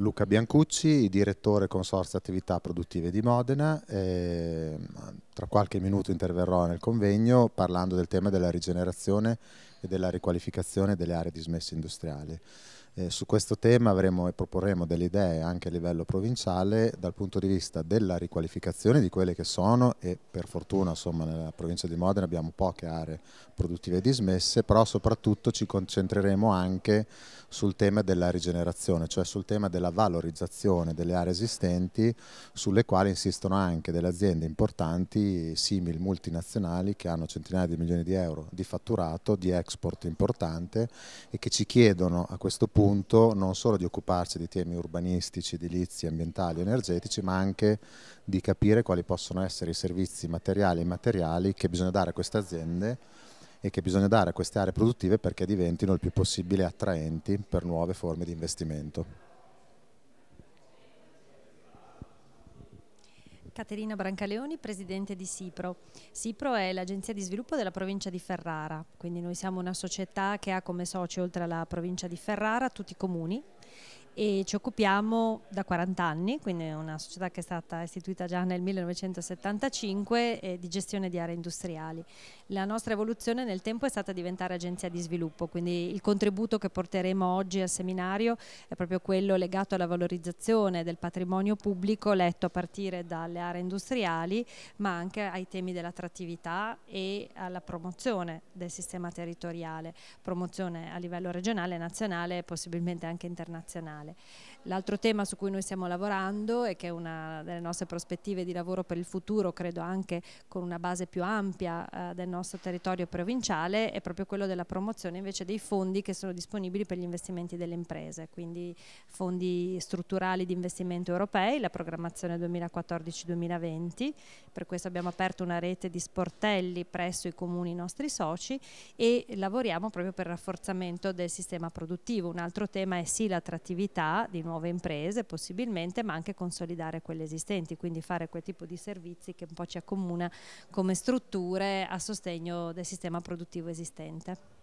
Luca Biancucci, direttore Consorzio Attività Produttive di Modena. tra qualche minuto interverrò nel convegno parlando del tema della rigenerazione e della riqualificazione delle aree dismesse industriali. Eh, su questo tema avremo e proporremo delle idee anche a livello provinciale dal punto di vista della riqualificazione di quelle che sono e per fortuna insomma, nella provincia di Modena abbiamo poche aree produttive dismesse, però soprattutto ci concentreremo anche sul tema della rigenerazione, cioè sul tema della valorizzazione delle aree esistenti sulle quali insistono anche delle aziende importanti, simili multinazionali che hanno centinaia di milioni di euro di fatturato, di export importante e che ci chiedono a questo punto appunto non solo di occuparsi di temi urbanistici, edilizi, ambientali, energetici, ma anche di capire quali possono essere i servizi materiali e immateriali che bisogna dare a queste aziende e che bisogna dare a queste aree produttive perché diventino il più possibile attraenti per nuove forme di investimento. Caterina Brancaleoni, presidente di SIPRO. SIPRO è l'agenzia di sviluppo della provincia di Ferrara, quindi noi siamo una società che ha come soci oltre alla provincia di Ferrara tutti i comuni e ci occupiamo da 40 anni, quindi è una società che è stata istituita già nel 1975 eh, di gestione di aree industriali. La nostra evoluzione nel tempo è stata diventare agenzia di sviluppo, quindi il contributo che porteremo oggi al seminario è proprio quello legato alla valorizzazione del patrimonio pubblico letto a partire dalle aree industriali, ma anche ai temi dell'attrattività e alla promozione del sistema territoriale, promozione a livello regionale, nazionale e possibilmente anche internazionale digitale. L'altro tema su cui noi stiamo lavorando e che è una delle nostre prospettive di lavoro per il futuro, credo anche con una base più ampia eh, del nostro territorio provinciale, è proprio quello della promozione invece dei fondi che sono disponibili per gli investimenti delle imprese, quindi fondi strutturali di investimento europei, la programmazione 2014-2020, per questo abbiamo aperto una rete di sportelli presso i comuni nostri soci e lavoriamo proprio per il rafforzamento del sistema produttivo. Un altro tema è sì l'attrattività attività, di nuove imprese possibilmente, ma anche consolidare quelle esistenti, quindi fare quel tipo di servizi che un po' ci accomuna come strutture a sostegno del sistema produttivo esistente.